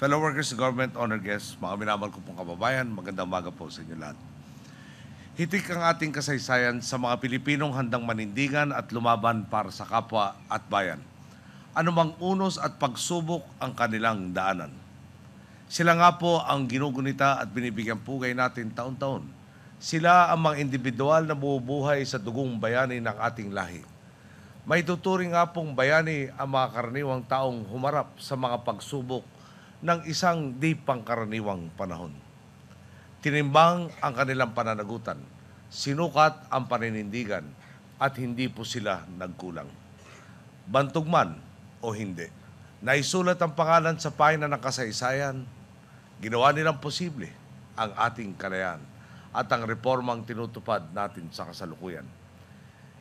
Fellow workers, government, honor guests, mga minamahal ko pong kababayan, magandang umaga po sa inyo lahat. Hitik ang ating kasaysayan sa mga Pilipinong handang manindigan at lumaban para sa kapwa at bayan. Anumang unos at pagsubok ang kanilang daanan. Sila nga po ang ginugunita at binibigyan pugay natin taon-taon. Sila ang mga individual na bubuhay sa dugong bayani ng ating lahi may tuturing nga pong bayani ang mga karaniwang taong humarap sa mga pagsubok ng isang di pangkaraniwang panahon. Tinimbang ang kanilang pananagutan, sinukat ang paninindigan, at hindi po sila nagkulang. Bantog man o hindi, naisulat ang pangalan sa pahina ng kasaysayan, ginawa nilang posible ang ating kalayaan at ang reformang tinutupad natin sa kasalukuyan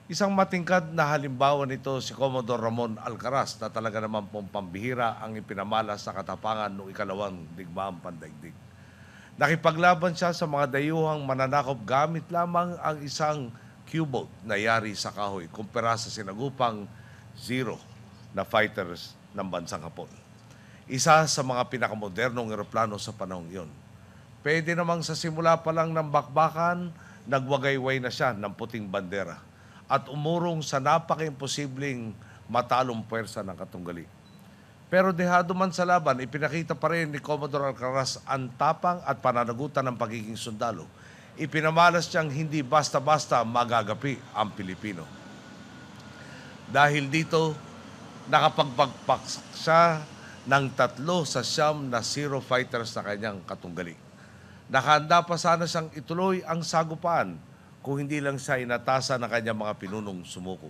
Isang matingkad na halimbawa nito si Commodore Ramon Alcaraz na talaga naman pong pambihira ang ipinamalas sa katapangan noong ikalawang digmaang pandaigdig. Nakipaglaban siya sa mga dayuhang mananakop gamit lamang ang isang Q-boat na yari sa kahoy kumpara sa sinagupang zero na fighters ng bansang Hapon. Isa sa mga pinakamodernong eroplano sa panahong iyon. Pwede namang sa simula pa lang ng bakbakan, nagwagayway na siya ng puting bandera at umurong sa napaka-imposibleng matalong puwersa ng katunggali. Pero dehado man sa laban, ipinakita pa rin ni Commodore Alcaraz ang tapang at pananagutan ng pagiging sundalo. Ipinamalas niyang hindi basta-basta magagapi ang Pilipino. Dahil dito, nakapagpagpak siya ng tatlo sa siyam na zero fighters na kanyang katunggali. Nakahanda pa sana siyang ituloy ang sagupaan kung hindi lang siya inatasa ng kanyang mga pinunong sumuko.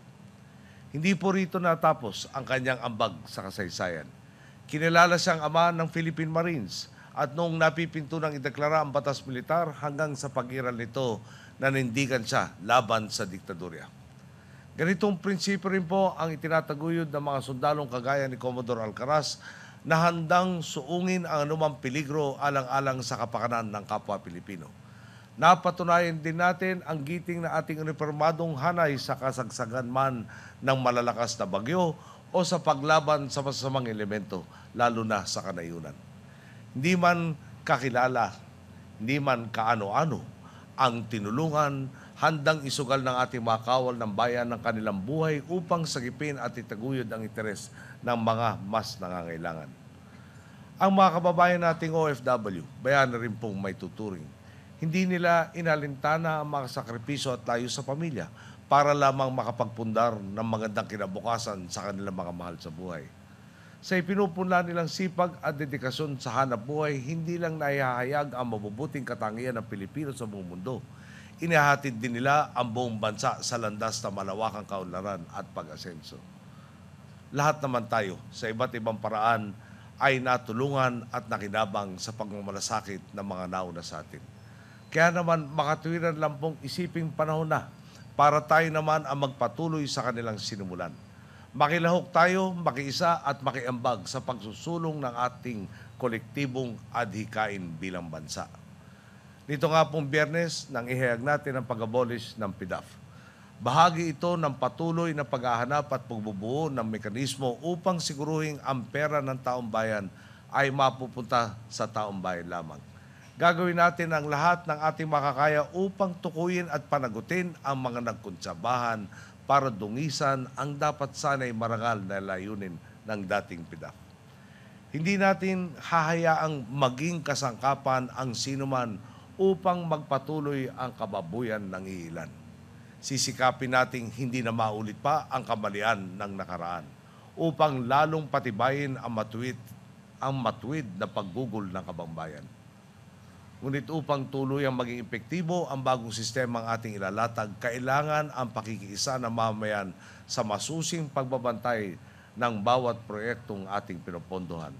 Hindi po rito natapos ang kanyang ambag sa kasaysayan. Kinilala siyang ama ng Philippine Marines at noong napipinto ng ideklara ang batas militar hanggang sa pag-iral nito nanindigan siya laban sa diktadurya. Ganitong prinsipyo rin po ang itinataguyod ng mga sundalong kagaya ni Commodore Alcaraz na handang suungin ang anumang peligro alang-alang sa kapakanan ng kapwa Pilipino napatunayan din natin ang giting na ating uniformadong hanay sa kasagsagan man ng malalakas na bagyo o sa paglaban sa masasamang elemento, lalo na sa kanayunan. Hindi man kakilala, hindi man kaano-ano ang tinulungan handang isugal ng ating mga kawal ng bayan ng kanilang buhay upang sagipin at itaguyod ang interes ng mga mas nangangailangan. Ang mga kababayan nating OFW, bayan na rin pong may tuturing hindi nila inalintana ang mga sakripisyo at layo sa pamilya para lamang makapagpundar ng magandang kinabukasan sa kanilang mga mahal sa buhay. Sa ipinupunla nilang sipag at dedikasyon sa hanap buhay, hindi lang naihahayag ang mabubuting katangian ng Pilipino sa buong mundo. Inihahatid din nila ang buong bansa sa landas na malawakang kaunlaran at pag-asenso. Lahat naman tayo sa iba't ibang paraan ay natulungan at nakinabang sa pagmamalasakit ng mga nauna sa atin. Kaya naman makatuwiran lang pong isiping panahon na para tayo naman ang magpatuloy sa kanilang sinimulan. Makilahok tayo, makiisa at makiambag sa pagsusulong ng ating kolektibong adhikain bilang bansa. Nito nga pong biyernes, nang ihayag natin ang pag-abolish ng PIDAF. Bahagi ito ng patuloy na paghahanap at pagbubuo ng mekanismo upang siguruhin ang pera ng taong bayan ay mapupunta sa taong bayan lamang. Gagawin natin ang lahat ng ating makakaya upang tukuyin at panagutin ang mga nagkuntsabahan para dungisan ang dapat sana'y marangal na layunin ng dating PIDAP. Hindi natin hahayaang maging kasangkapan ang sinuman upang magpatuloy ang kababuyan ng ilan. Sisikapin nating hindi na maulit pa ang kamalian ng nakaraan upang lalong patibayin ang matuwid, ang matuwid na paggugol ng kabambayan. Ngunit upang tuluyang maging epektibo ang bagong sistema ang ating ilalatag, kailangan ang pakikiisa ng mamayan sa masusing pagbabantay ng bawat proyektong ating pinapondohan.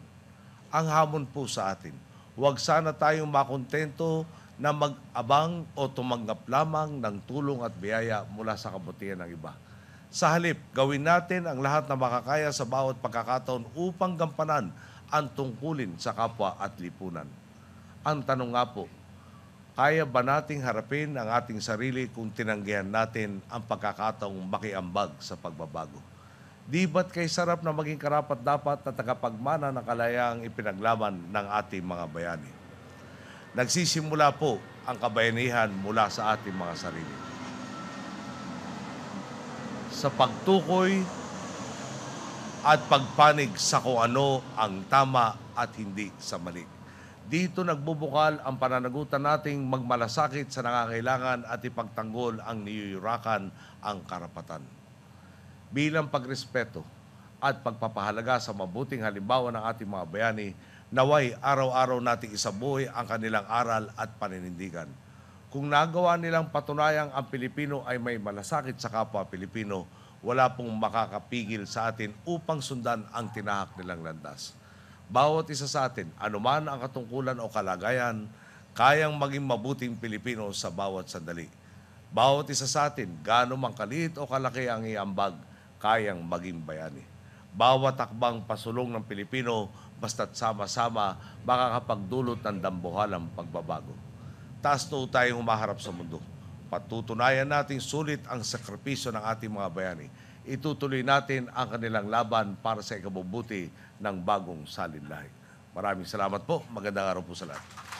Ang hamon po sa atin, huwag sana tayong makontento na mag-abang o tumanggap lamang ng tulong at biyaya mula sa kabutihan ng iba. Sa halip, gawin natin ang lahat na makakaya sa bawat pagkakataon upang gampanan ang tungkulin sa kapwa at lipunan. Ang tanong nga po, kaya ba nating harapin ang ating sarili kung tinanggihan natin ang pagkakataong makiambag sa pagbabago? Di ba't kay sarap na maging karapat dapat na tagapagmana ng kalayaang ipinaglaban ng ating mga bayani? Nagsisimula po ang kabayanihan mula sa ating mga sarili. Sa pagtukoy at pagpanig sa kung ano ang tama at hindi sa mali. Dito nagbubukal ang pananagutan nating magmalasakit sa nangangailangan at ipagtanggol ang niyuyurakan ang karapatan. Bilang pagrespeto at pagpapahalaga sa mabuting halimbawa ng ating mga bayani, naway araw-araw nating isabuhay ang kanilang aral at paninindigan. Kung nagawa nilang patunayang ang Pilipino ay may malasakit sa kapwa Pilipino, wala pong makakapigil sa atin upang sundan ang tinahak nilang landas. Bawat isa sa atin, anuman ang katungkulan o kalagayan, kayang maging mabuting Pilipino sa bawat sandali. Bawat isa sa atin, gaano mang kaliit o kalaki ang iambag, kayang maging bayani. Bawat takbang pasulong ng Pilipino, basta't sama-sama, makakapagdulot ng dambuhalang pagbabago. Taas to tayong humaharap sa mundo. Patutunayan nating sulit ang sakripisyo ng ating mga bayani itutuloy natin ang kanilang laban para sa ikabubuti ng bagong salinlahi. Maraming salamat po. Magandang araw po sa lahat.